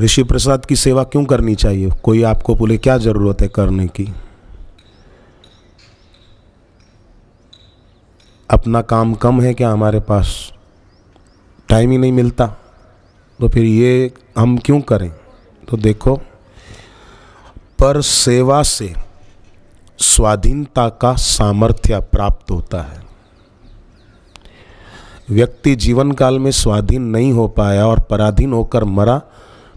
ऋषि प्रसाद की सेवा क्यों करनी चाहिए कोई आपको बोले क्या ज़रूरत है करने की अपना काम कम है क्या हमारे पास टाइम ही नहीं मिलता तो फिर ये हम क्यों करें तो देखो पर सेवा से स्वाधीनता का सामर्थ्य प्राप्त होता है व्यक्ति जीवन काल में स्वाधीन नहीं हो पाया और पराधीन होकर मरा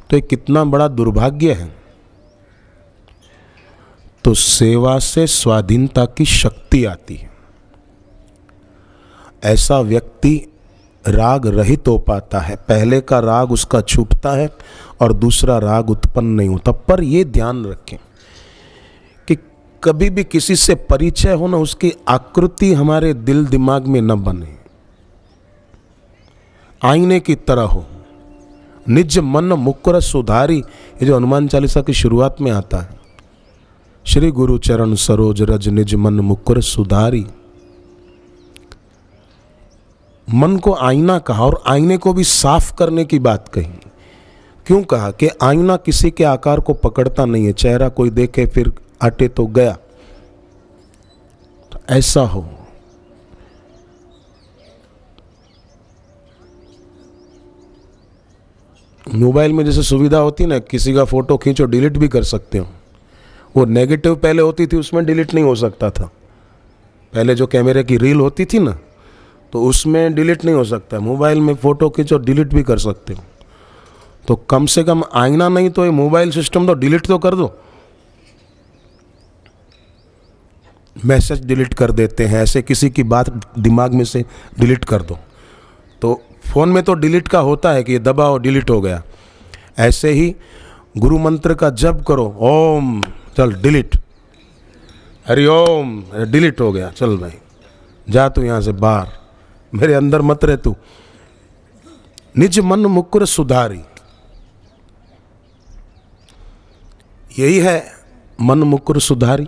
तो ये कितना बड़ा दुर्भाग्य है तो सेवा से स्वाधीनता की शक्ति आती है ऐसा व्यक्ति राग रहित हो पाता है पहले का राग उसका छूटता है और दूसरा राग उत्पन्न नहीं होता पर यह ध्यान रखें कि कभी भी किसी से परिचय हो ना उसकी आकृति हमारे दिल दिमाग में न बने आईने की तरह हो निज मन मुकुर सुधारी ये जो हनुमान चालीसा की शुरुआत में आता है श्री गुरु चरण सरोज रज निज मन मुकुर सुधारी मन को आईना कहा और आईने को भी साफ करने की बात कही क्यों कहा कि आईना किसी के आकार को पकड़ता नहीं है चेहरा कोई देखे फिर आटे तो गया तो ऐसा हो मोबाइल में जैसे सुविधा होती ना किसी का फ़ोटो खींचो डिलीट भी कर सकते हो वो नेगेटिव पहले होती थी उसमें डिलीट नहीं हो सकता था पहले जो कैमरे की रील होती थी ना तो उसमें डिलीट नहीं हो सकता मोबाइल में फ़ोटो खींचो डिलीट भी कर सकते हो तो कम से कम आईना नहीं तो ये मोबाइल सिस्टम तो डिलीट तो कर दो मैसेज डिलीट कर देते हैं ऐसे किसी की बात दिमाग में से डिलीट कर दो तो फ़ोन में तो डिलीट का होता है कि ये दबाओ डिलीट हो गया ऐसे ही गुरु मंत्र का जब करो ओम चल डिलीट हरि ओम डिलीट हो गया चल भाई जा तू यहाँ से बाहर मेरे अंदर मत रह तू निज मन मुकुर सुधारी यही है मन मुकुर सुधारी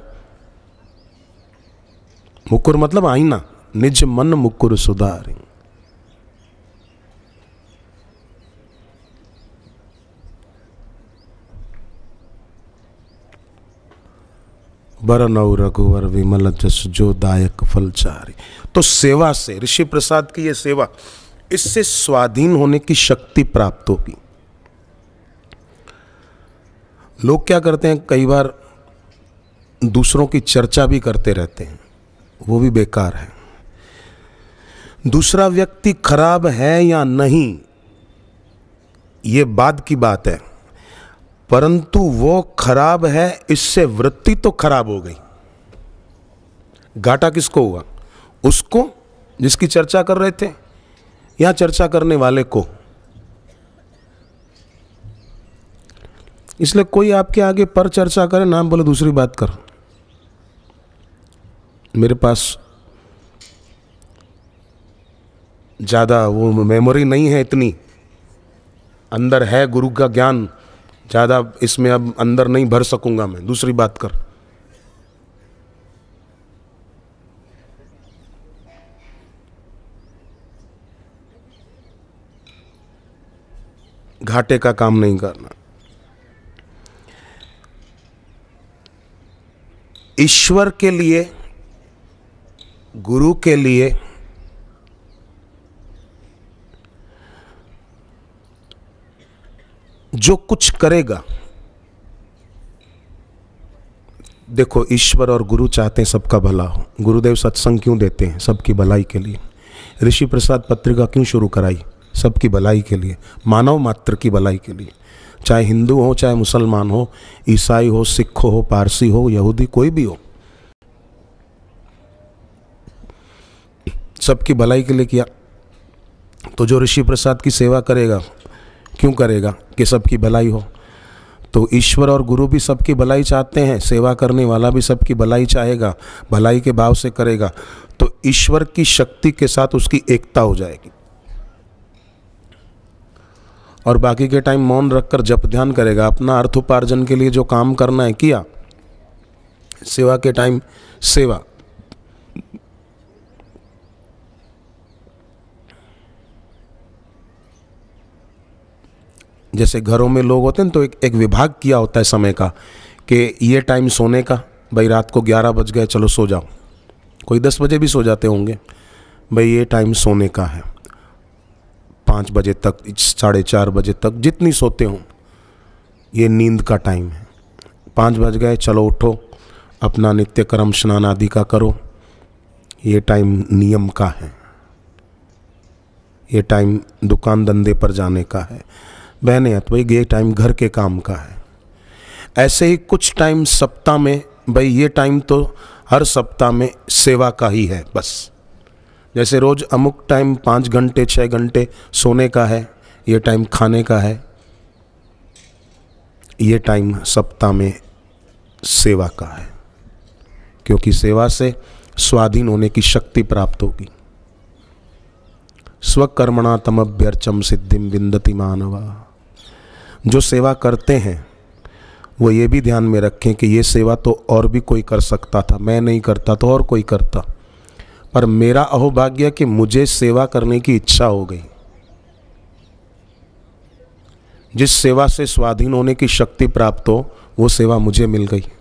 मुकुर मतलब आईना निज मन मुकुर सुधारी बरनऊ रघुवर विमल जस जो दायक फलचारी तो सेवा से ऋषि प्रसाद की ये सेवा इससे स्वाधीन होने की शक्ति प्राप्त होगी लोग क्या करते हैं कई बार दूसरों की चर्चा भी करते रहते हैं वो भी बेकार है दूसरा व्यक्ति खराब है या नहीं ये बाद की बात है परंतु वो खराब है इससे वृत्ति तो खराब हो गई घाटा किसको हुआ उसको जिसकी चर्चा कर रहे थे या चर्चा करने वाले को इसलिए कोई आपके आगे पर चर्चा करे नाम बोले दूसरी बात कर मेरे पास ज़्यादा वो मेमोरी नहीं है इतनी अंदर है गुरु का ज्ञान ज़्यादा इसमें अब अंदर नहीं भर सकूंगा मैं दूसरी बात कर घाटे का काम नहीं करना ईश्वर के लिए गुरु के लिए जो कुछ करेगा देखो ईश्वर और गुरु चाहते हैं सबका भला हो गुरुदेव सत्संग क्यों देते हैं सबकी भलाई के लिए ऋषि प्रसाद पत्रिका क्यों शुरू कराई सबकी भलाई के लिए मानव मात्र की भलाई के लिए चाहे हिंदू हो चाहे मुसलमान हो ईसाई हो सिख हो पारसी हो यहूदी कोई भी हो सबकी भलाई के लिए किया तो जो ऋषि प्रसाद की सेवा करेगा क्यों करेगा कि सबकी भलाई हो तो ईश्वर और गुरु भी सबकी भलाई चाहते हैं सेवा करने वाला भी सबकी भलाई चाहेगा भलाई के भाव से करेगा तो ईश्वर की शक्ति के साथ उसकी एकता हो जाएगी और बाकी के टाइम मौन रखकर जप ध्यान करेगा अपना अर्थोपार्जन के लिए जो काम करना है किया सेवा के टाइम सेवा जैसे घरों में लोग होते हैं तो एक एक विभाग किया होता है समय का कि ये टाइम सोने का भाई रात को ग्यारह बज गए चलो सो जाओ कोई दस बजे भी सो जाते होंगे भाई ये टाइम सोने का है पाँच बजे तक साढ़े चार बजे तक जितनी सोते हों ये नींद का टाइम है पाँच बज गए चलो उठो अपना नित्य कर्म स्नान आदि का करो ये टाइम नियम का है ये टाइम दुकान धंधे पर जाने का है बहने तो भाई ये टाइम घर के काम का है ऐसे ही कुछ टाइम सप्ताह में भाई ये टाइम तो हर सप्ताह में सेवा का ही है बस जैसे रोज़ अमुक टाइम पाँच घंटे छः घंटे सोने का है ये टाइम खाने का है ये टाइम सप्ताह में सेवा का है क्योंकि सेवा से स्वाधीन होने की शक्ति प्राप्त होगी स्वकर्मणा तमभ्यर्चम सिद्धिम विंदति मानवा जो सेवा करते हैं वो ये भी ध्यान में रखें कि ये सेवा तो और भी कोई कर सकता था मैं नहीं करता तो और कोई करता पर मेरा अहोभाग्य कि मुझे सेवा करने की इच्छा हो गई जिस सेवा से स्वाधीन होने की शक्ति प्राप्त हो वो सेवा मुझे मिल गई